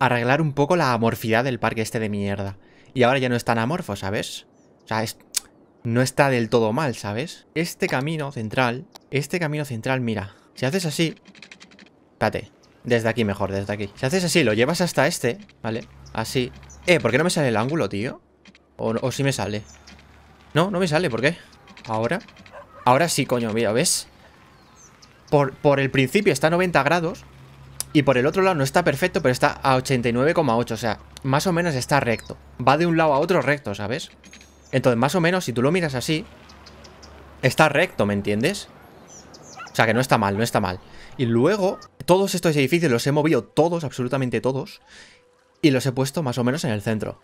arreglar un poco la amorfidad del parque este de mierda. Y ahora ya no es tan amorfo, ¿sabes? O sea, es, no está del todo mal, ¿sabes? Este camino central, este camino central, mira, si haces así... Espérate, desde aquí mejor, desde aquí. Si haces así, lo llevas hasta este, ¿vale? Así. Eh, ¿por qué no me sale el ángulo, tío? O, si me sale. No, no me sale, ¿por qué? Ahora. Ahora sí, coño, mira, ¿ves? Por, por el principio está 90 grados y por el otro lado no está perfecto, pero está a 89,8. O sea, más o menos está recto. Va de un lado a otro recto, ¿sabes? Entonces, más o menos, si tú lo miras así, está recto, ¿me entiendes? O sea, que no está mal, no está mal. Y luego, todos estos edificios los he movido todos, absolutamente todos, y los he puesto más o menos en el centro,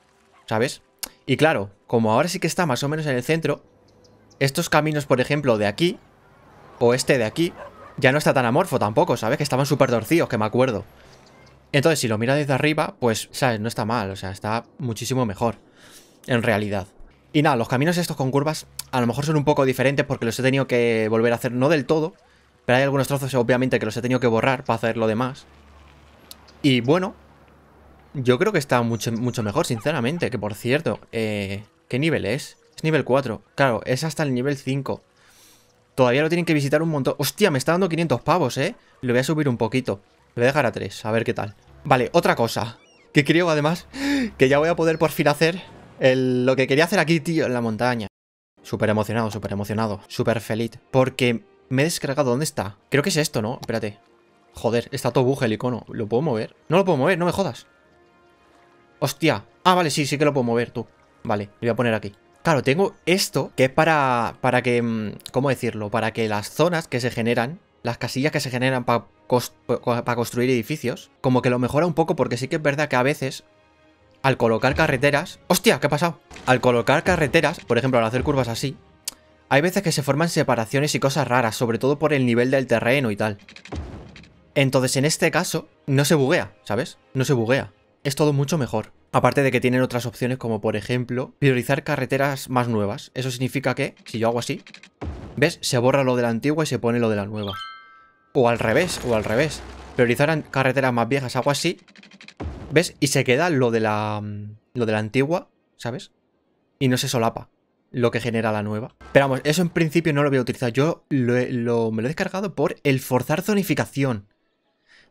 ¿sabes? Y claro, como ahora sí que está más o menos en el centro, estos caminos, por ejemplo, de aquí, o este de aquí, ya no está tan amorfo tampoco, ¿sabes? Que estaban súper torcidos, que me acuerdo. Entonces, si lo mira desde arriba, pues, ¿sabes? No está mal, o sea, está muchísimo mejor, en realidad. Y nada, los caminos estos con curvas a lo mejor son un poco diferentes porque los he tenido que volver a hacer, no del todo, pero hay algunos trozos obviamente que los he tenido que borrar para hacer lo demás. Y bueno, yo creo que está mucho, mucho mejor, sinceramente, que por cierto, eh, ¿qué nivel es? Es nivel 4, claro, es hasta el nivel 5. Todavía lo tienen que visitar un montón. Hostia, me está dando 500 pavos, ¿eh? Lo voy a subir un poquito. Lo voy a dejar a 3, a ver qué tal. Vale, otra cosa. Que creo, además, que ya voy a poder por fin hacer lo que quería hacer aquí, tío, en la montaña. Súper emocionado, súper emocionado. Súper feliz. Porque me he descargado. ¿Dónde está? Creo que es esto, ¿no? Espérate. Joder, está todo buje el icono. ¿Lo puedo mover? No lo puedo mover, no me jodas. Hostia. Ah, vale, sí, sí que lo puedo mover, tú. Vale, lo voy a poner aquí. Claro, tengo esto que es para, para que, mm, ¿cómo decirlo? Para que las zonas que se generan, las casillas que se generan para construir edificios, como que lo mejora un poco porque sí que es verdad que a veces al colocar carreteras... ¡Hostia! ¿Qué ha pasado? Al colocar carreteras, por ejemplo, al hacer curvas así, hay veces que se forman separaciones y cosas raras, sobre todo por el nivel del terreno y tal. Entonces, en este caso, no se buguea, ¿sabes? No se buguea. Es todo mucho mejor. Aparte de que tienen otras opciones como por ejemplo priorizar carreteras más nuevas. Eso significa que si yo hago así, ¿ves? Se borra lo de la antigua y se pone lo de la nueva. O al revés, o al revés. Priorizar carreteras más viejas, hago así, ¿ves? Y se queda lo de la, mm, lo de la antigua, ¿sabes? Y no se solapa lo que genera la nueva. Pero vamos, eso en principio no lo voy a utilizar. Yo me lo he descargado por el forzar zonificación.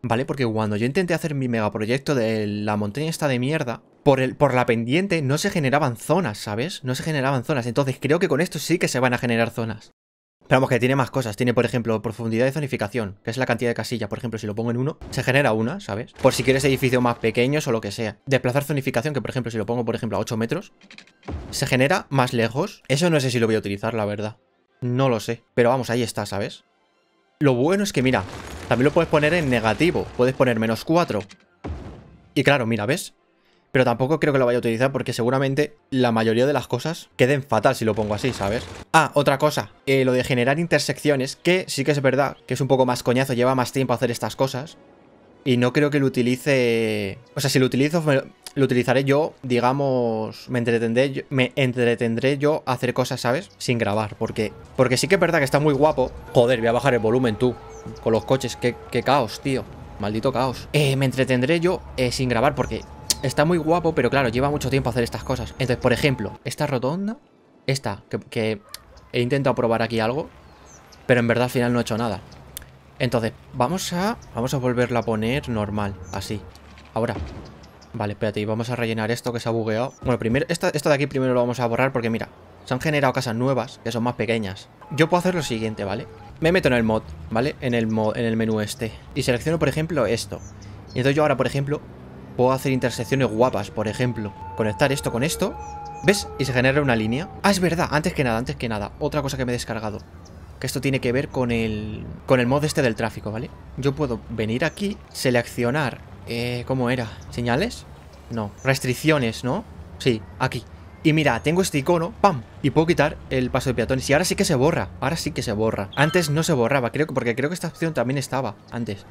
¿vale? Porque cuando yo intenté hacer mi megaproyecto de la montaña esta de mierda, por, el, por la pendiente no se generaban zonas, ¿sabes? No se generaban zonas. Entonces creo que con esto sí que se van a generar zonas. Pero vamos, que tiene más cosas. Tiene, por ejemplo, profundidad de zonificación, que es la cantidad de casillas. Por ejemplo, si lo pongo en uno, se genera una, ¿sabes? Por si quieres edificios más pequeños o lo que sea. Desplazar zonificación, que por ejemplo, si lo pongo, por ejemplo, a 8 metros, se genera más lejos. Eso no sé si lo voy a utilizar, la verdad. No lo sé. Pero vamos, ahí está, ¿sabes? Lo bueno es que, mira, también lo puedes poner en negativo. Puedes poner menos 4. Y claro, mira, ¿ves? Pero tampoco creo que lo vaya a utilizar porque seguramente la mayoría de las cosas queden fatal si lo pongo así, ¿sabes? Ah, otra cosa, eh, lo de generar intersecciones, que sí que es verdad, que es un poco más coñazo, lleva más tiempo hacer estas cosas. Y no creo que lo utilice. O sea, si lo utilizo, lo utilizaré yo, digamos, me entretendré, me entretendré yo a hacer cosas, ¿sabes? Sin grabar, porque, porque sí que es verdad que está muy guapo. Joder, voy a bajar el volumen tú, con los coches, qué, caos, tío. Maldito caos. Eh, me entretendré yo eh, sin grabar, porque está muy guapo, pero claro, lleva mucho tiempo hacer estas cosas. Entonces, por ejemplo, esta rotonda, esta, que, que he intentado probar aquí algo, pero en verdad al final no he hecho nada. Entonces, vamos a, vamos a volverla a poner normal, así. Ahora. Vale, espérate, y vamos a rellenar esto que se ha bugueado. Bueno, primero, esto de aquí primero lo vamos a borrar porque mira, se han generado casas nuevas que son más pequeñas. Yo puedo hacer lo siguiente, ¿vale? Me meto en el mod, ¿vale? En el, en el menú este. Y selecciono, por ejemplo, esto. Y entonces yo ahora, por ejemplo, puedo hacer intersecciones guapas, por ejemplo. Conectar esto con esto. ¿Ves? Y se genera una línea. Ah, es verdad. Antes que nada, antes que nada. Otra cosa que me he descargado que esto tiene que ver con el, con el mod este del tráfico, ¿vale? Yo puedo venir aquí, seleccionar, eh, ¿cómo era? ¿Señales? No, restricciones, ¿no? Sí, aquí. Y mira, tengo este icono, ¡pam! Y puedo quitar el paso de peatones. Y ahora sí que se borra, ahora sí que se borra. Antes no se borraba, creo que porque creo que esta opción también estaba antes.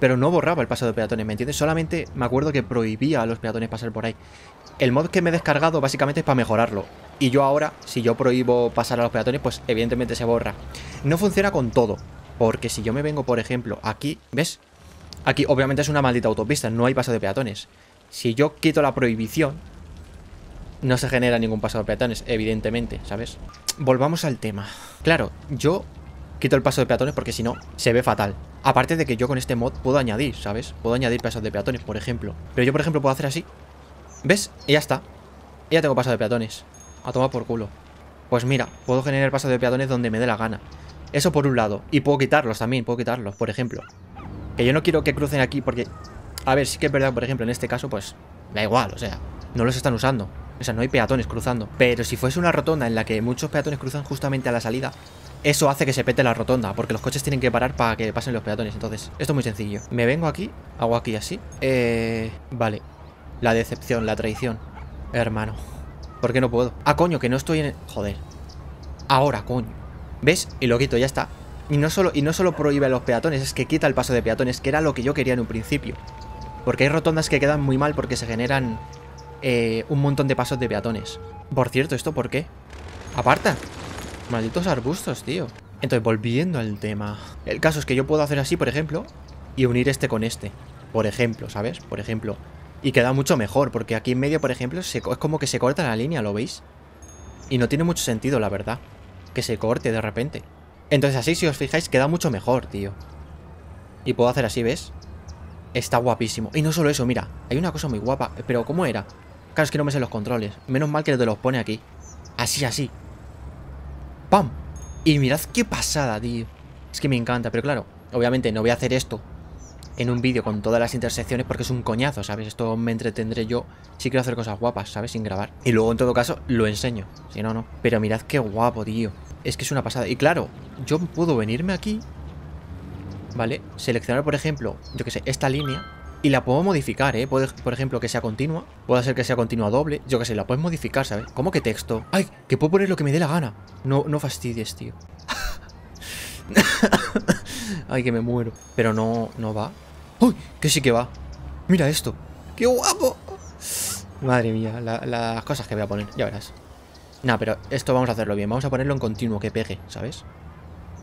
Pero no borraba el paso de peatones, ¿me entiendes? Solamente me acuerdo que prohibía a los peatones pasar por ahí. El mod que me he descargado básicamente es para mejorarlo. Y yo ahora, si yo prohíbo pasar a los peatones, pues evidentemente se borra. No funciona con todo. Porque si yo me vengo, por ejemplo, aquí, ¿ves? Aquí obviamente es una maldita autopista, no hay paso de peatones. Si yo quito la prohibición, no se genera ningún paso de peatones, evidentemente, ¿sabes? Volvamos al tema. Claro, yo quito el paso de peatones porque si no, se ve fatal. Aparte de que yo con este mod puedo añadir, ¿sabes? Puedo añadir pasos de peatones, por ejemplo. Pero yo, por ejemplo, puedo hacer así. ¿Ves? Y ya está. ya tengo paso de peatones a tomar por culo. Pues mira, puedo generar paso de peatones donde me dé la gana. Eso por un lado. Y puedo quitarlos también, puedo quitarlos, por ejemplo. Que yo no quiero que crucen aquí porque... A ver, sí que es verdad, por ejemplo, en este caso, pues... Da igual, o sea, no los están usando. O sea, no hay peatones cruzando. Pero si fuese una rotonda en la que muchos peatones cruzan justamente a la salida, eso hace que se pete la rotonda, porque los coches tienen que parar para que pasen los peatones. Entonces, esto es muy sencillo. Me vengo aquí, hago aquí así. Eh, vale. La decepción, la traición. Hermano. ¿Por qué no puedo. Ah, coño, que no estoy en... Joder. Ahora, coño. ¿Ves? Y lo quito, ya está. Y no, solo, y no solo prohíbe a los peatones, es que quita el paso de peatones, que era lo que yo quería en un principio. Porque hay rotondas que quedan muy mal porque se generan eh, un montón de pasos de peatones. Por cierto, ¿esto por qué? Aparta. Malditos arbustos, tío. Entonces, volviendo al tema. El caso es que yo puedo hacer así, por ejemplo, y unir este con este. Por ejemplo, ¿sabes? Por ejemplo, y queda mucho mejor, porque aquí en medio, por ejemplo, es como que se corta la línea, ¿lo veis? Y no tiene mucho sentido, la verdad, que se corte de repente. Entonces así, si os fijáis, queda mucho mejor, tío. Y puedo hacer así, ¿ves? Está guapísimo. Y no solo eso, mira, hay una cosa muy guapa. Pero ¿cómo era? Claro, es que no me sé los controles. Menos mal que te los pone aquí. Así, así. ¡Pam! Y mirad qué pasada, tío. Es que me encanta, pero claro, obviamente no voy a hacer esto en un vídeo con todas las intersecciones porque es un coñazo, ¿sabes? Esto me entretendré yo si quiero hacer cosas guapas, ¿sabes? Sin grabar. Y luego, en todo caso, lo enseño. Si no, no. Pero mirad qué guapo, tío. Es que es una pasada. Y claro, yo puedo venirme aquí, ¿vale? Seleccionar, por ejemplo, yo qué sé, esta línea. Y la puedo modificar, ¿eh? Puedo, por ejemplo, que sea continua. Puedo hacer que sea continua doble. Yo qué sé, la puedes modificar, ¿sabes? ¿Cómo que texto? ¡Ay! Que puedo poner lo que me dé la gana. No, no fastidies, tío. Ay, que me muero. Pero no, no va. ¡Uy! Que sí que va. Mira esto. ¡Qué guapo! Madre mía, las cosas que voy a poner, ya verás. Nah, pero esto vamos a hacerlo bien. Vamos a ponerlo en continuo, que pegue, ¿sabes?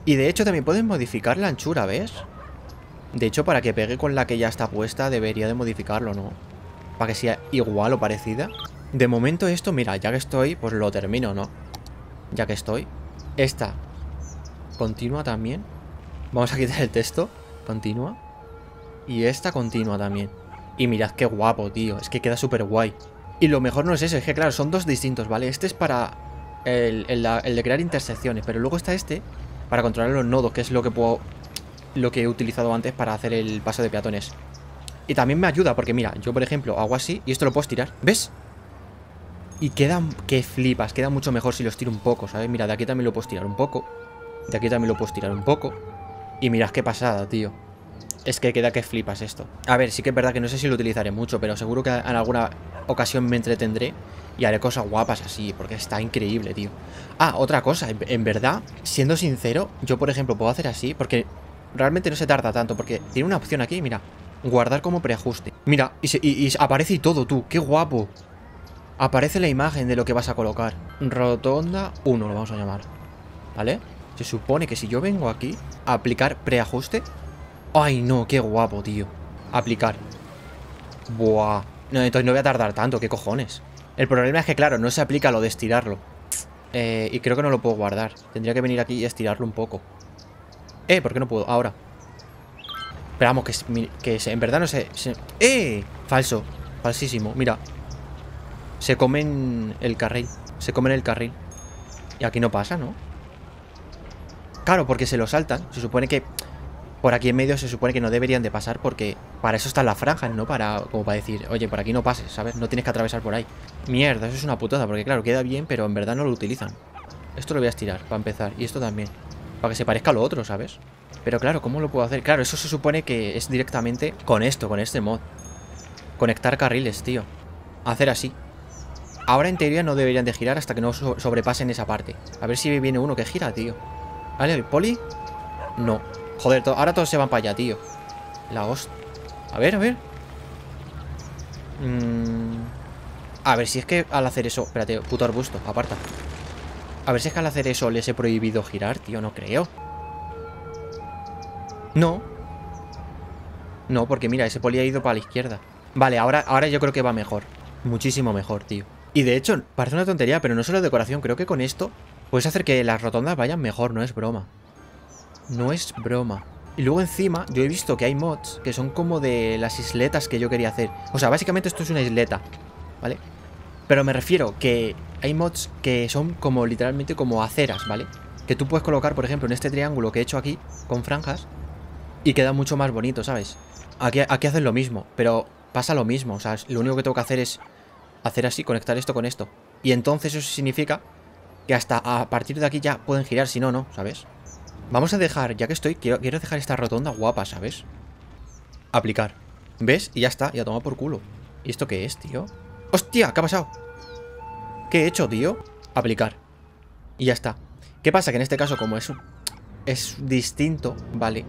Y de hecho también pueden modificar la anchura, ¿ves? De hecho, para que pegue con la que ya está puesta, debería de modificarlo, ¿no? Para que sea igual o parecida. De momento esto, mira, ya que estoy, pues lo termino, ¿no? Ya que estoy. Esta. Continua también. Vamos a quitar el texto. Continua. Y esta continua también. Y mirad qué guapo, tío. Es que queda súper guay. Y lo mejor no es eso, es que claro, son dos distintos, ¿vale? Este es para el, de crear intersecciones, pero luego está este para controlar los nodos, que es lo que puedo lo que he utilizado antes para hacer el paso de peatones. Y también me ayuda, porque mira, yo por ejemplo hago así y esto lo puedo estirar, ¿ves? Y queda, que flipas, queda mucho mejor si los estiro un poco, ¿sabes? Mira, de aquí también lo puedo estirar un poco, de aquí también lo puedo estirar un poco. Y mirad qué pasada, tío. Es que queda que flipas esto. A ver, sí que es verdad que no sé si lo utilizaré mucho, pero seguro que en alguna ocasión me entretendré y haré cosas guapas así, porque está increíble, tío. Ah, otra cosa, en, verdad, siendo sincero, yo por ejemplo puedo hacer así, porque realmente no se tarda tanto, porque tiene una opción aquí, mira, guardar como preajuste. Mira, y, y aparece todo, tú, qué guapo. Aparece la imagen de lo que vas a colocar. Rotonda 1 lo vamos a llamar, ¿vale? Se supone que si yo vengo aquí a aplicar preajuste, ¡Ay, no! ¡Qué guapo, tío! Aplicar. Buah. No, entonces no voy a tardar tanto, ¿qué cojones? El problema es que, claro, no se aplica lo de estirarlo. Eh, y creo que no lo puedo guardar. Tendría que venir aquí y estirarlo un poco. Eh, ¿por qué no puedo? Ahora. Esperamos que, que en verdad no se, se... ¡Eh! Falso. Falsísimo. Mira. Se comen el carril. Se comen el carril. Y aquí no pasa, ¿no? Claro, porque se lo saltan. Se supone que por aquí en medio se supone que no deberían de pasar porque para eso están las franjas, no para como para decir, oye, por aquí no pases, ¿sabes? No tienes que atravesar por ahí. Mierda, eso es una putada, porque claro, queda bien, pero en verdad no lo utilizan. Esto lo voy a estirar, para empezar, y esto también. Para que se parezca a lo otro, ¿sabes? Pero claro, ¿cómo lo puedo hacer? Claro, eso se supone que es directamente con esto, con este mod. Conectar carriles, tío. Hacer así. Ahora en teoría no deberían de girar hasta que no sobrepasen esa parte. A ver si viene uno que gira, tío. ¿Vale? ¿Poli? No. Joder, ahora todos se van para allá, tío. La hostia. A ver, a ver. Mm, a ver si es que al hacer eso... Espérate, puto arbusto, aparta. A ver si es que al hacer eso les he prohibido girar, tío. No creo. No. No, porque mira, ese poli ha ido para la izquierda. Vale, ahora, ahora yo creo que va mejor. Muchísimo mejor, tío. Y de hecho, parece una tontería, pero no solo decoración. Creo que con esto puedes hacer que las rotondas vayan mejor, no es broma. No es broma. Y luego encima, yo he visto que hay mods que son como de las isletas que yo quería hacer. O sea, básicamente esto es una isleta, ¿vale? Pero me refiero que hay mods que son como literalmente como aceras, ¿vale? Que tú puedes colocar, por ejemplo, en este triángulo que he hecho aquí, con franjas, y queda mucho más bonito, ¿sabes? Aquí, aquí hacen lo mismo, pero pasa lo mismo. O sea, lo único que tengo que hacer es hacer así, conectar esto con esto. Y entonces eso significa que hasta a partir de aquí ya pueden girar, si no, no, ¿sabes? Vamos a dejar, ya que estoy, quiero, dejar esta rotonda guapa, ¿sabes? Aplicar. ¿Ves? Y ya está, ya toma por culo. ¿Y esto qué es, tío? ¡Hostia! ¿Qué ha pasado? ¿Qué he hecho, tío? Aplicar. Y ya está. ¿Qué pasa? Que en este caso, como es, es distinto, ¿vale?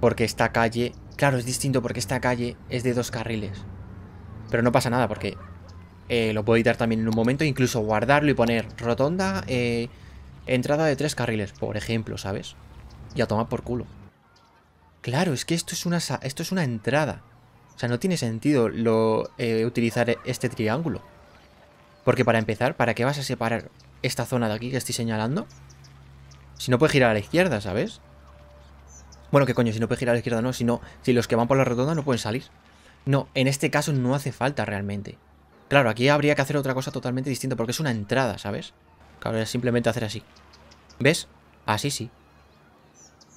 Porque esta calle... Claro, es distinto porque esta calle es de dos carriles. Pero no pasa nada porque eh, lo puedo editar también en un momento. Incluso guardarlo y poner rotonda... Eh, Entrada de tres carriles, por ejemplo, ¿sabes? Y a tomar por culo. Claro, es que esto es una, esto es una entrada. O sea, no tiene sentido lo, eh, utilizar e-, este triángulo. Porque para empezar, ¿para qué vas a separar esta zona de aquí que estoy señalando? Si no puedes girar a la izquierda, ¿sabes? Bueno, qué coño, si no puedes girar a la izquierda no, sino si los que van por la rotonda no pueden salir. No, en este caso no hace falta realmente. Claro, aquí habría que hacer otra cosa totalmente distinta porque es una entrada, ¿sabes? Ahora simplemente hacer así. ¿Ves? Así sí.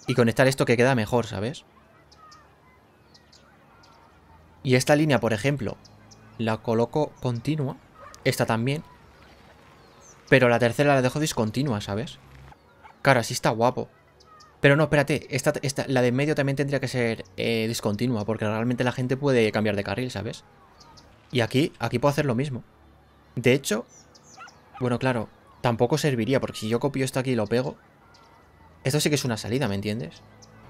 Y conectar esto que queda mejor, ¿sabes? Y esta línea, por ejemplo, la coloco continua. Esta también. Pero la tercera la dejo discontinua, ¿sabes? Claro, así está guapo. Pero no, espérate, esta, esta, la de medio también tendría que ser eh, discontinua, porque realmente la gente puede cambiar de carril, ¿sabes? Y aquí, aquí puedo hacer lo mismo. De hecho, bueno, claro, tampoco serviría, porque si yo copio esto aquí y lo pego, esto sí que es una salida, ¿me entiendes?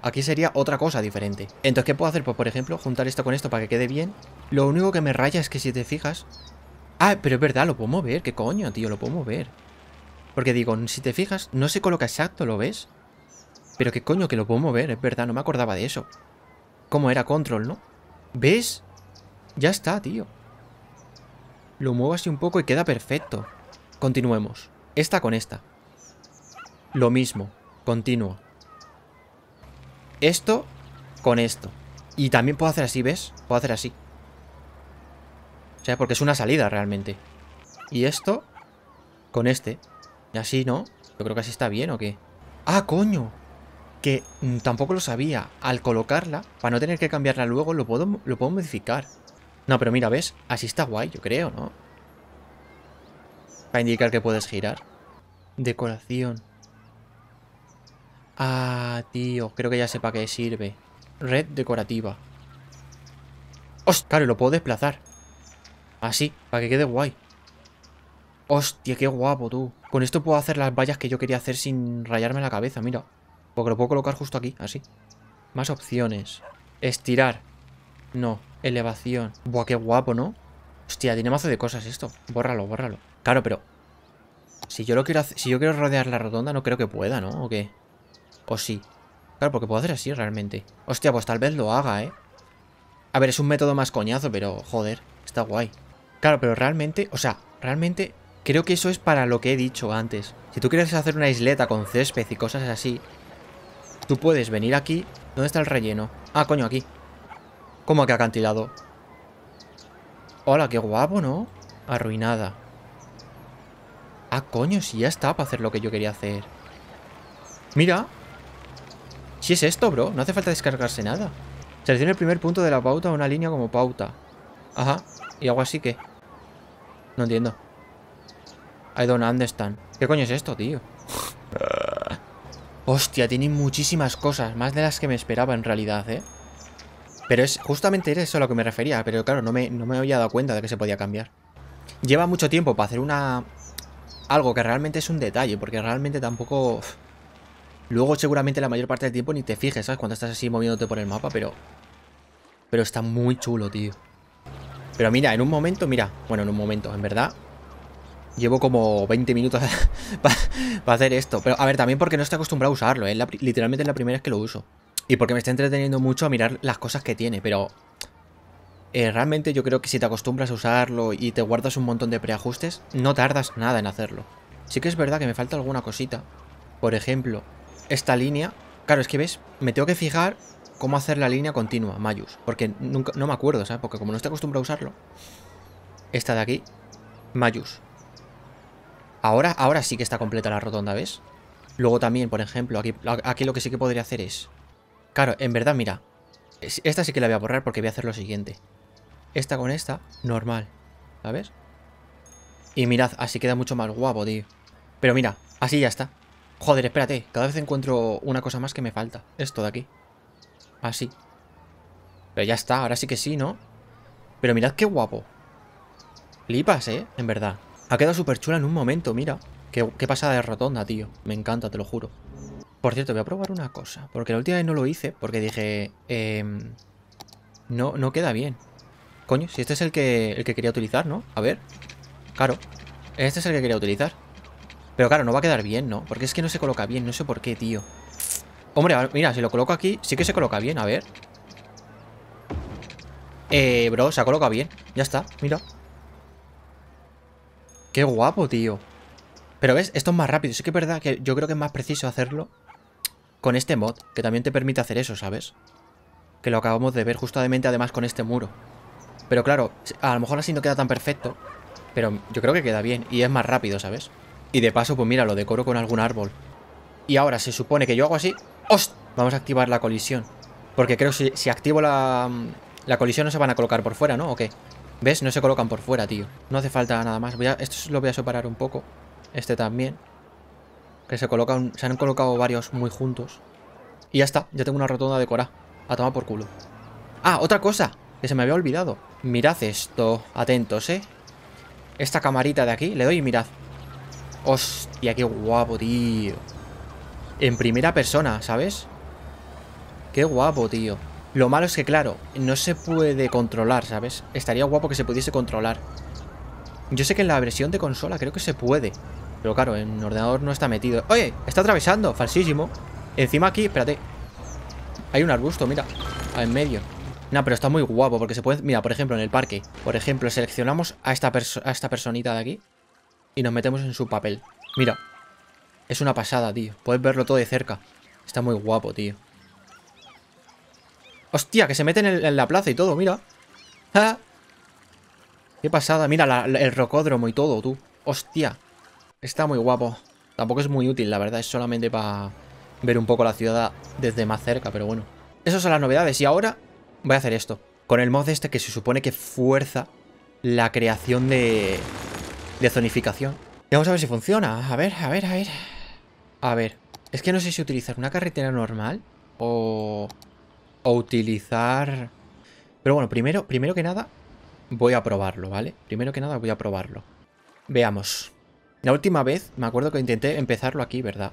Aquí sería otra cosa diferente. Entonces, ¿qué puedo hacer? Pues, por ejemplo, juntar esto con esto para que quede bien. Lo único que me raya es que si te fijas... Ah, pero es verdad, lo puedo mover. ¿Qué coño, tío? Lo puedo mover. Porque digo, si te fijas, no se coloca exacto, ¿lo ves? Pero qué coño, que lo puedo mover. Es verdad, no me acordaba de eso. ¿Cómo era control, no? ¿Ves? Ya está, tío. Lo muevo así un poco y queda perfecto. Continuemos. Esta con esta. Lo mismo. Continuo. Esto con esto. Y también puedo hacer así, ¿ves? Puedo hacer así. O sea, porque es una salida realmente. Y esto con este. Y así, ¿no? Yo creo que así está bien, ¿o qué? ¡Ah, coño! Que mm, tampoco lo sabía. Al colocarla, para no tener que cambiarla luego, lo puedo, lo puedo modificar. No, pero mira, ¿ves? Así está guay, yo creo, ¿no? Para indicar que puedes girar. Decoración. Ah, tío. Creo que ya sé para qué sirve. Red decorativa. ¡Hostia! lo puedo desplazar. Así, ah, para que quede guay. ¡Hostia, qué guapo, tú! Con esto puedo hacer las vallas que yo quería hacer sin rayarme la cabeza, mira. Porque lo puedo colocar justo aquí, así. Más opciones. Estirar. No, elevación. Buah, qué guapo, ¿no? Hostia, tiene mazo de cosas esto. Bórralo, bórralo. Claro, pero... Si yo, lo quiero si yo quiero rodear la rotonda, no creo que pueda, ¿no? ¿O qué? ¿O sí? Claro, porque puedo hacer así realmente. Hostia, pues tal vez lo haga, ¿eh? A ver, es un método más coñazo, pero joder, está guay. Claro, pero realmente, o sea, realmente creo que eso es para lo que he dicho antes. Si tú quieres hacer una isleta con césped y cosas así, tú puedes venir aquí. ¿Dónde está el relleno? Ah, coño, aquí. ¿Cómo que acantilado? Hola, qué guapo, ¿no? Arruinada. Ah, coño, si ya está para hacer lo que yo quería hacer. Mira. Si es esto, bro. No hace falta descargarse nada. Selecciona el primer punto de la pauta una línea como pauta. Ajá. ¿Y algo así que? No entiendo. I don't understand. ¿Qué coño es esto, tío? Hostia, tiene muchísimas cosas. Más de las que me esperaba en realidad, ¿eh? Pero es justamente eso a lo que me refería. Pero claro, no me, no me había dado cuenta de que se podía cambiar. Lleva mucho tiempo para hacer una, algo que realmente es un detalle, porque realmente tampoco... Luego seguramente la mayor parte del tiempo ni te fijes, ¿sabes? Cuando estás así moviéndote por el mapa, pero... Pero está muy chulo, tío. Pero mira, en un momento, mira... Bueno, en un momento, en verdad... Llevo como 20 minutos para hacer esto. Pero a ver, también porque no estoy acostumbrado a usarlo, ¿eh? literalmente es la primera vez que lo uso. Y porque me está entreteniendo mucho a mirar las cosas que tiene, pero... Eh, realmente yo creo que si te acostumbras a usarlo y te guardas un montón de preajustes, no tardas nada en hacerlo. Sí que es verdad que me falta alguna cosita. Por ejemplo, esta línea. Claro, es que ves, me tengo que fijar cómo hacer la línea continua, Mayus. Porque nunca, no me acuerdo, ¿sabes? Porque como no estoy acostumbrado a usarlo. Esta de aquí, Mayus. Ahora, ahora sí que está completa la rotonda, ¿ves? Luego también, por ejemplo, aquí, aquí lo que sí que podría hacer es... Claro, en verdad, mira. Esta sí que la voy a borrar porque voy a hacer lo siguiente. Esta con esta, normal. ¿Sabes? Y mirad, así queda mucho más guapo, tío. Pero mira, así ya está. Joder, espérate. Cada vez encuentro una cosa más que me falta. Esto de aquí. Así. Pero ya está, ahora sí que sí, ¿no? Pero mirad qué guapo. Flipas, ¿eh? En verdad. Ha quedado súper chula en un momento, mira. Qué, pasada de rotonda, tío. Me encanta, te lo juro. Por cierto, voy a probar una cosa. Porque la última vez no lo hice, porque dije... Em, no, no queda bien. Coño, si este es el que, el que quería utilizar, ¿no? A ver. Claro. Este es el que quería utilizar. Pero claro, no va a quedar bien, ¿no? Porque es que no se coloca bien, no sé por qué, tío. Hombre, mira, si lo coloco aquí, sí que se coloca bien, a ver. Eh, bro, se ha colocado bien. Ya está, mira. Qué guapo, tío. Pero ves, esto es más rápido. Sí que es verdad que yo creo que es más preciso hacerlo con este mod, que también te permite hacer eso, ¿sabes? Que lo acabamos de ver justamente además con este muro. Pero claro, a lo mejor así no queda tan perfecto. Pero yo creo que queda bien. Y es más rápido, ¿sabes? Y de paso, pues mira, lo decoro con algún árbol. Y ahora se supone que yo hago así. ¡Host! Vamos a activar la colisión. Porque creo que si, activo la, la colisión no se van a colocar por fuera, ¿no? ¿O qué? ¿Ves? No se colocan por fuera, tío. No hace falta nada más. Voy a, esto lo voy a separar un poco. Este también. Que se colocan, se han colocado varios muy juntos. Y ya está, ya tengo una rotonda decorada. A tomar por culo. Ah, otra cosa, que se me había olvidado. Mirad esto. Atentos, ¿eh? Esta camarita de aquí, le doy y mirad. Hostia, qué guapo, tío. En primera persona, ¿sabes? Qué guapo, tío. Lo malo es que, claro, no se puede controlar, ¿sabes? Estaría guapo que se pudiese controlar. Yo sé que en la versión de consola creo que se puede. Pero claro, en ordenador no está metido. ¡Oye! Está atravesando. Falsísimo. Encima aquí, espérate. Hay un arbusto, mira. En medio. No, pero está muy guapo porque se puede... Mira, por ejemplo, en el parque. Por ejemplo, seleccionamos a esta, a esta personita de aquí. Y nos metemos en su papel. Mira. Es una pasada, tío. Puedes verlo todo de cerca. Está muy guapo, tío. Hostia, que se meten en, la plaza y todo, mira. Qué pasada. Mira, el rocódromo y todo, tú. Hostia. Está muy guapo. Tampoco es muy útil, la verdad. Es solamente para ver un poco la ciudad desde más cerca, pero bueno. Esas son las novedades. Y ahora voy a hacer esto. Con el mod este que se supone que fuerza la creación de, de zonificación. Y vamos a ver si funciona. A ver, a ver, a ver. A ver. Es que no sé si utilizar una carretera normal o, o utilizar... Pero bueno, primero, primero que nada voy a probarlo, ¿vale? Primero que nada voy a probarlo. Veamos. La última vez, me acuerdo que intenté empezarlo aquí, ¿verdad?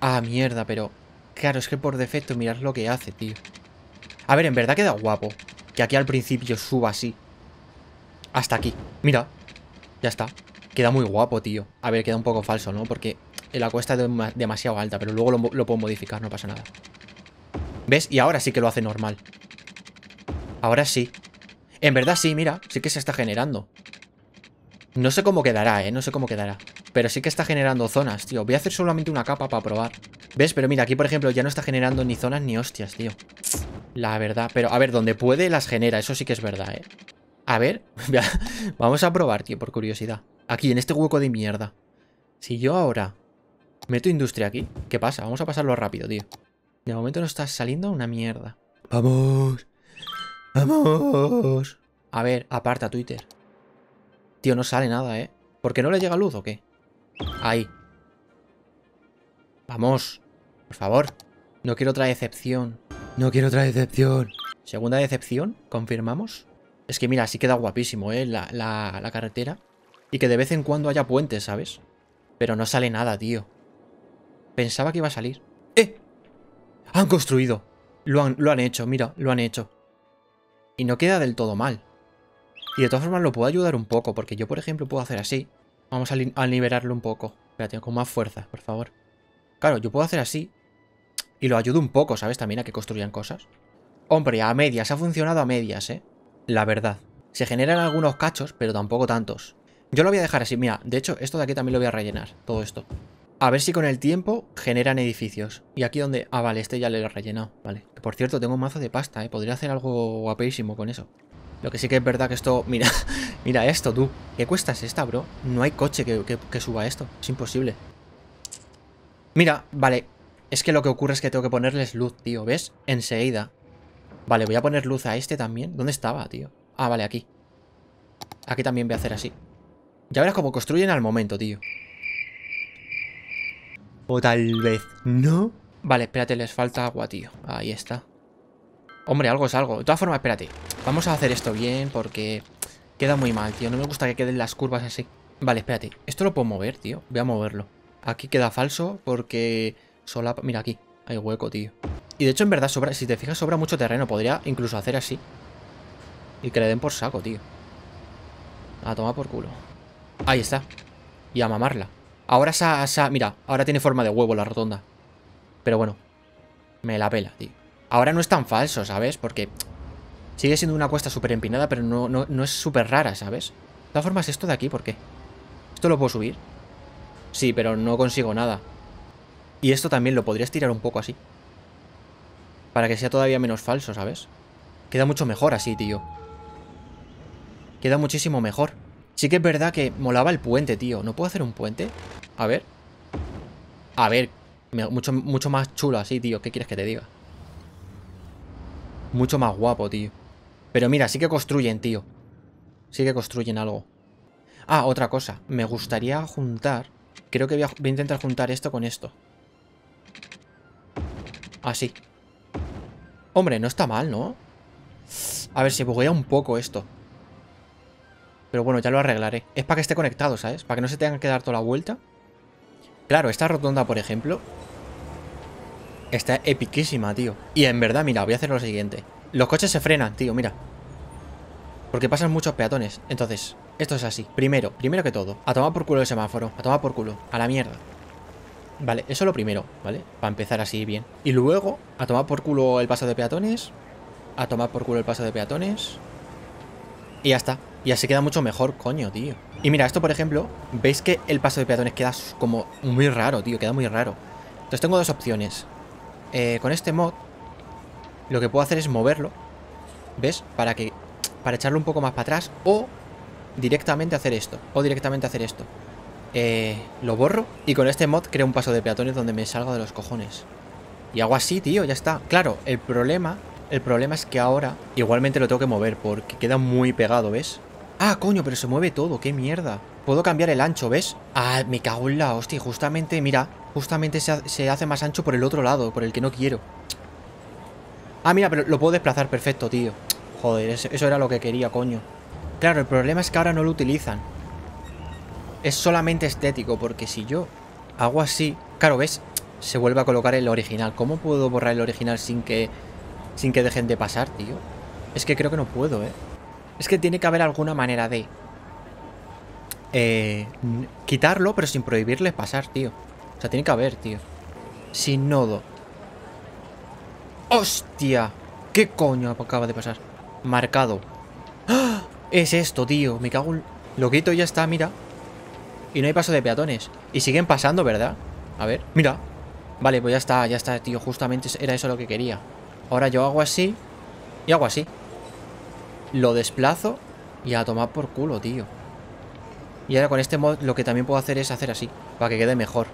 Ah, mierda, pero... Claro, es que por defecto mirad lo que hace, tío. A ver, en verdad queda guapo que aquí al principio suba así. Hasta aquí. Mira, ya está. Queda muy guapo, tío. A ver, queda un poco falso, ¿no? Porque la cuesta es demasiado alta, pero luego lo, lo puedo modificar, no pasa nada. ¿Ves? Y ahora sí que lo hace normal. Ahora sí. En verdad sí, mira, sí que se está generando. No sé cómo quedará, ¿eh? No sé cómo quedará. Pero sí que está generando zonas, tío. Voy a hacer solamente una capa para probar. ¿Ves? Pero mira, aquí por ejemplo ya no está generando ni zonas ni hostias, tío. La verdad, pero a ver, donde puede las genera, eso sí que es verdad, ¿eh? A ver, vamos a probar, tío, por curiosidad. Aquí, en este hueco de mierda. Si yo ahora meto industria aquí, ¿qué pasa? Vamos a pasarlo rápido, tío. De momento no está saliendo una mierda. ¡Vamos! ¡Vamos! A ver, aparta Twitter. Tío, no sale nada, ¿eh? ¿Por qué no le llega luz o qué? Ahí. Vamos. Por favor. No quiero otra decepción. No quiero otra decepción. Segunda decepción, confirmamos. Es que mira, así queda guapísimo, ¿eh? La, carretera. Y que de vez en cuando haya puentes, ¿sabes? Pero no sale nada, tío. Pensaba que iba a salir. ¡Eh! Han construido. Lo han, lo han hecho, mira, lo han hecho. Y no queda del todo mal. Y de todas formas lo puedo ayudar un poco, porque yo, por ejemplo, puedo hacer así. Vamos a, liberarlo un poco. Espérate, con más fuerza, por favor. Claro, yo puedo hacer así y lo ayudo un poco, ¿sabes? También a que construyan cosas. Hombre, a medias, ha funcionado a medias, ¿eh? La verdad. Se generan algunos cachos, pero tampoco tantos. Yo lo voy a dejar así, mira, de hecho esto de aquí también lo voy a rellenar, todo esto. A ver si con el tiempo generan edificios. Y aquí donde... Ah, vale, este ya le lo he rellenado, vale. Que por cierto, tengo un mazo de pasta, ¿eh? Podría hacer algo guapísimo con eso. Lo que sí que es verdad que esto... Mira, mira esto, tú. ¿Qué cuesta es esta, bro? No hay coche que, que, que suba esto. Es imposible. Mira, vale, es que lo que ocurre es que tengo que ponerles luz, tío. ¿Ves? Enseguida. Vale, voy a poner luz a este también. ¿Dónde estaba, tío? Ah, vale, aquí. Aquí también voy a hacer así. Ya verás cómo construyen al momento, tío. O tal vez no. Vale, espérate, les falta agua, tío. Ahí está. Hombre, algo es algo. De todas formas, espérate. Vamos a hacer esto bien porque queda muy mal, tío. No me gusta que queden las curvas así. Vale, espérate. Esto lo puedo mover, tío. Voy a moverlo. Aquí queda falso porque Mira aquí, hay hueco, tío. Y de hecho, en verdad, si te fijas, sobra mucho terreno. Podría incluso hacer así. Y que le den por saco, tío. A tomar por culo. Ahí está. Y a mamarla. Ahora esa, Mira, ahora tiene forma de huevo la rotonda. Pero bueno. Me la pela, tío. Ahora no es tan falso, ¿sabes? Porque sigue siendo una cuesta súper empinada, pero no, no, no es súper rara, ¿sabes? De todas formas, esto de aquí, ¿por qué? ¿Esto lo puedo subir? Sí, pero no consigo nada. Y esto también lo podrías tirar un poco así. Para que sea todavía menos falso, ¿sabes? Queda mucho mejor así, tío. Queda muchísimo mejor. Sí que es verdad que molaba el puente, tío. ¿No puedo hacer un puente? A ver. A ver. Mucho, mucho más chulo así, tío. ¿Qué quieres que te diga? Mucho más guapo, tío. Pero mira, sí que construyen, tío. Sí que construyen algo. Ah, otra cosa. Me gustaría juntar... Creo que voy a intentar juntar esto con esto. Así. Ah, Hombre, no está mal, ¿no? A ver, se buguea un poco esto. Pero bueno, ya lo arreglaré. Es para que esté conectado, ¿sabes? Para que no se tenga que dar toda la vuelta. Claro, esta rotonda, por ejemplo, está epiquísima, tío. Y en verdad, mira, voy a hacer lo siguiente. Los coches se frenan, tío, mira. Porque pasan muchos peatones. Entonces, esto es así. Primero, primero que todo, a tomar por culo el semáforo. A tomar por culo. A la mierda. Vale, eso lo primero, ¿vale? Para empezar así bien. Y luego, a tomar por culo el paso de peatones. A tomar por culo el paso de peatones. Y ya está. Y así queda mucho mejor, coño, tío. Y mira, esto por ejemplo, veis que el paso de peatones queda como muy raro, tío. Queda muy raro. Entonces tengo dos opciones. Eh, con este mod, lo que puedo hacer es moverlo. ¿Ves? Para que... Para echarlo un poco más para atrás. O directamente hacer esto. O directamente hacer esto eh, lo borro y con este mod creo un paso de peatones donde me salgo de los cojones. Y hago así, tío, ya está. Claro, el problema, el problema es que ahora igualmente lo tengo que mover porque queda muy pegado, ¿ves? Ah, coño, pero se mueve todo, qué mierda. Puedo cambiar el ancho, ¿ves? Ah, me cago en la hostia. Justamente, mira, justamente se, hace más ancho por el otro lado, por el que no quiero. Ah, mira, pero lo puedo desplazar perfecto, tío. Joder, eso era lo que quería, coño. Claro, el problema es que ahora no lo utilizan es solamente estético, porque si yo hago así, claro, ¿ves? Se vuelve a colocar el original. ¿Cómo puedo borrar el original sin que, sin que dejen de pasar, tío? Es que creo que no puedo, ¿eh? Es que tiene que haber alguna manera de... Eh, quitarlo, pero sin prohibirles pasar, tío. O sea, tiene que haber, tío. Sin nodo. ¡Hostia! ¿Qué coño acaba de pasar? Marcado. ¡Ah! Es esto, tío. Me cago en... Lo quito y ya está, mira. Y no hay paso de peatones. Y siguen pasando, ¿verdad? A ver, mira. Vale, pues ya está, ya está, tío. Justamente era eso lo que quería. Ahora yo hago así y hago así. Lo desplazo y a tomar por culo, tío. Y ahora con este mod lo que también puedo hacer es hacer así, para que quede mejor.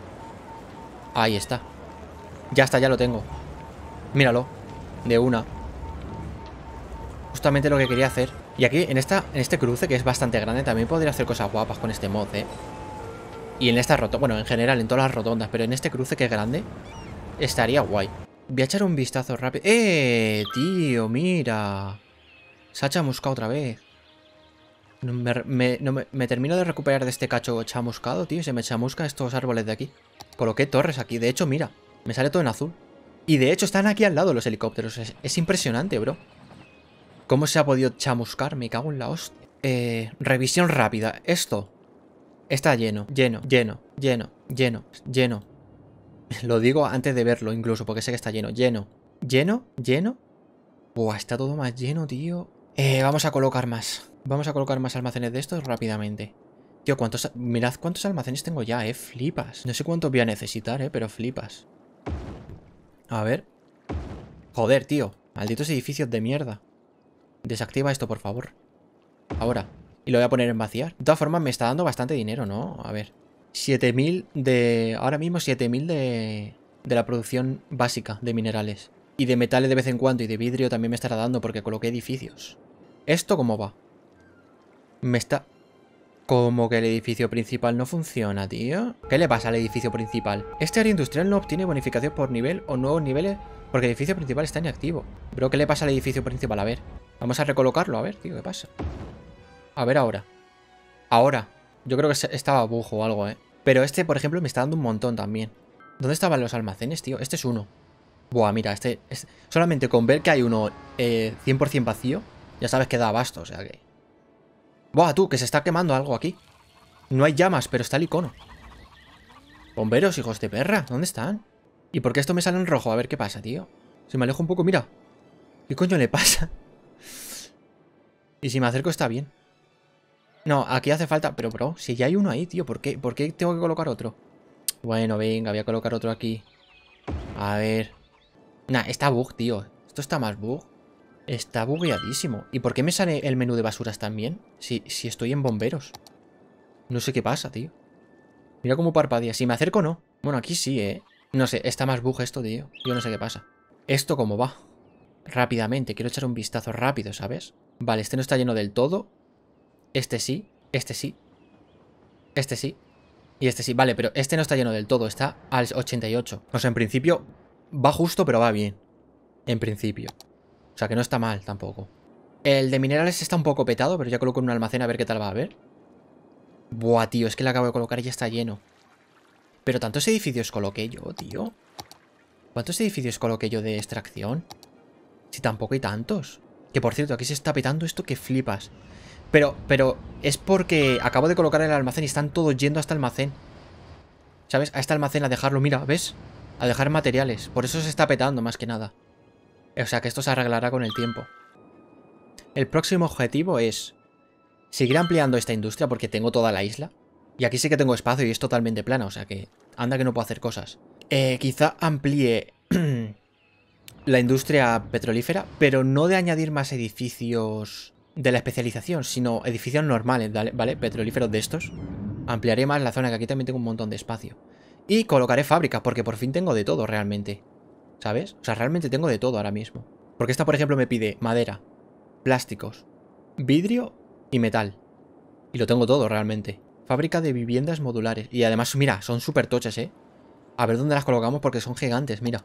Ahí está. Ya está, ya lo tengo. Míralo. De una. Justamente lo que quería hacer. Y aquí, en, esta, en este cruce, que es bastante grande, también podría hacer cosas guapas con este mod, ¿eh? Y en esta rotonda, bueno, en general, en todas las rotondas, pero en este cruce que es grande, estaría guay. Voy a echar un vistazo rápido. ¡Eh, tío, mira! Se ha chamuscado otra vez. me, termino de recuperar de este cacho chamuscado, tío. Se me chamusca estos árboles de aquí. Coloqué torres aquí. De hecho, mira, me sale todo en azul. Y de hecho están aquí al lado los helicópteros. Es, impresionante, bro. ¿Cómo se ha podido chamuscar? Me cago en la hostia. Eh, revisión rápida. Esto Está lleno, lleno, lleno, lleno, lleno, lleno. Lo digo antes de verlo incluso, porque sé que está lleno, lleno. ¿Lleno? ¿Lleno? Buah, está todo más lleno, tío. Eh, vamos a colocar más. Vamos a colocar más almacenes de estos rápidamente. Tío, cuántos... Mirad cuántos almacenes tengo ya, eh. Flipas. No sé cuántos voy a necesitar, eh, pero flipas. A ver. Joder, tío. Malditos edificios de mierda. Desactiva esto, por favor. Ahora. Y lo voy a poner en vaciar. De todas formas, me está dando bastante dinero, ¿no? A ver. 7.000 de... Ahora mismo 7.000 de... De la producción básica de minerales. Y de metales de vez en cuando y de vidrio también me estará dando porque coloqué edificios. ¿Esto cómo va? Me está... Como que el edificio principal no funciona, tío? ¿Qué le pasa al edificio principal? Este área industrial no obtiene bonificación por nivel o nuevos niveles porque el edificio principal está inactivo. Pero ¿qué le pasa al edificio principal? A ver. Vamos a recolocarlo, a ver, tío, ¿qué pasa? A ver ahora. Ahora. Yo creo que estaba bujo o algo, ¿eh? Pero este, por ejemplo, me está dando un montón también. ¿Dónde estaban los almacenes, tío? Este es uno. Buah, mira, este... Solamente con ver que hay uno 100% eh, vacío, ya sabes que da abasto, o sea que... Buah, tú, que se está quemando algo aquí. No hay llamas, pero está el icono. Bomberos, hijos de perra, ¿dónde están? ¿Y por qué esto me sale en rojo? A ver qué pasa, tío. Si me alejo un poco, mira. ¿Qué coño le pasa? y si me acerco está bien. No, aquí hace falta... Pero, bro, si ya hay uno ahí, tío, ¿por qué, tengo que colocar otro? Bueno, venga, voy a colocar otro aquí. A ver... Nah, está bug, tío. Esto está más bug. Está bugueadísimo. ¿Y por qué me sale el menú de basuras también? Si, si estoy en bomberos. No sé qué pasa, tío. Mira cómo parpadea. Si me acerco, no. Bueno, aquí sí, ¿eh? No sé, está más bug esto, tío. Yo no sé qué pasa. ¿Esto cómo va? Rápidamente, quiero echar un vistazo rápido, ¿sabes? Vale, este no está lleno del todo. Este sí, este sí, este sí y este sí. Vale, pero este no está lleno del todo, está al 88. O sea, en principio va justo, pero va bien. En principio. O sea, que no está mal tampoco. El de minerales está un poco petado, pero ya coloco en un almacén a ver qué tal va a ver. Buah, tío, es que le acabo de colocar y ya está lleno. Pero tantos edificios coloqué yo, tío. ¿Cuántos edificios coloqué yo de extracción? Si tampoco hay tantos. Que por cierto, aquí se está petando esto que flipas. Pero, pero es porque acabo de colocar el almacén y están todos yendo hasta almacén. ¿Sabes? A este almacén a dejarlo, mira, ¿ves? A dejar materiales. Por eso se está petando más que nada. O sea que esto se arreglará con el tiempo. El próximo objetivo es seguir ampliando esta industria porque tengo toda la isla. Y aquí sí que tengo espacio y es totalmente plana, o sea que anda que no puedo hacer cosas. Eh, quizá amplíe la industria petrolífera, pero no de añadir más edificios de la especialización, sino edificios normales, ¿vale? Petrolíferos de estos. Ampliaré más la zona, que aquí también tengo un montón de espacio. Y colocaré fábricas, porque por fin tengo de todo realmente. ¿Sabes? O sea, realmente tengo de todo ahora mismo. Porque esta, por ejemplo, me pide madera, plásticos, vidrio y metal. Y lo tengo todo realmente. Fábrica de viviendas modulares. Y además, mira, son súper tochas, ¿eh? A ver dónde las colocamos porque son gigantes, mira.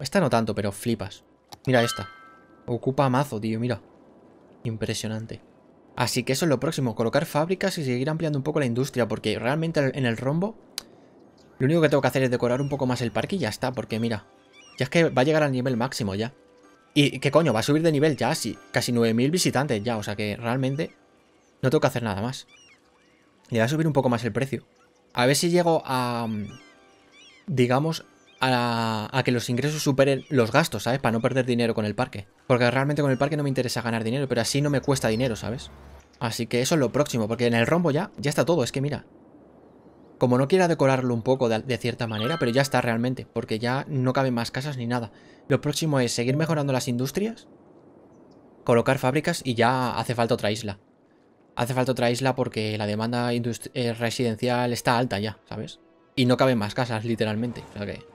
Esta no tanto, pero flipas. Mira esta. Ocupa mazo, tío, mira. Impresionante. Así que eso es lo próximo, colocar fábricas y seguir ampliando un poco la industria, porque realmente en el rombo lo único que tengo que hacer es decorar un poco más el parque y ya está, porque mira, ya es que va a llegar al nivel máximo ya. Y que coño, va a subir de nivel ya, casi 9.000 visitantes ya, o sea que realmente no tengo que hacer nada más. Le va a subir un poco más el precio. A ver si llego a, mm, digamos, a, que los ingresos superen los gastos, ¿sabes? Para no perder dinero con el parque. Porque realmente con el parque no me interesa ganar dinero, pero así no me cuesta dinero, ¿sabes? Así que eso es lo próximo, porque en el rombo ya, ya está todo, es que mira. Como no quiera decorarlo un poco de, cierta manera, pero ya está realmente, porque ya no caben más casas ni nada. Lo próximo es seguir mejorando las industrias, colocar fábricas y ya hace falta otra isla. Hace falta otra isla porque la demanda eh, residencial está alta ya, ¿sabes? Y no caben más casas, literalmente. O sea que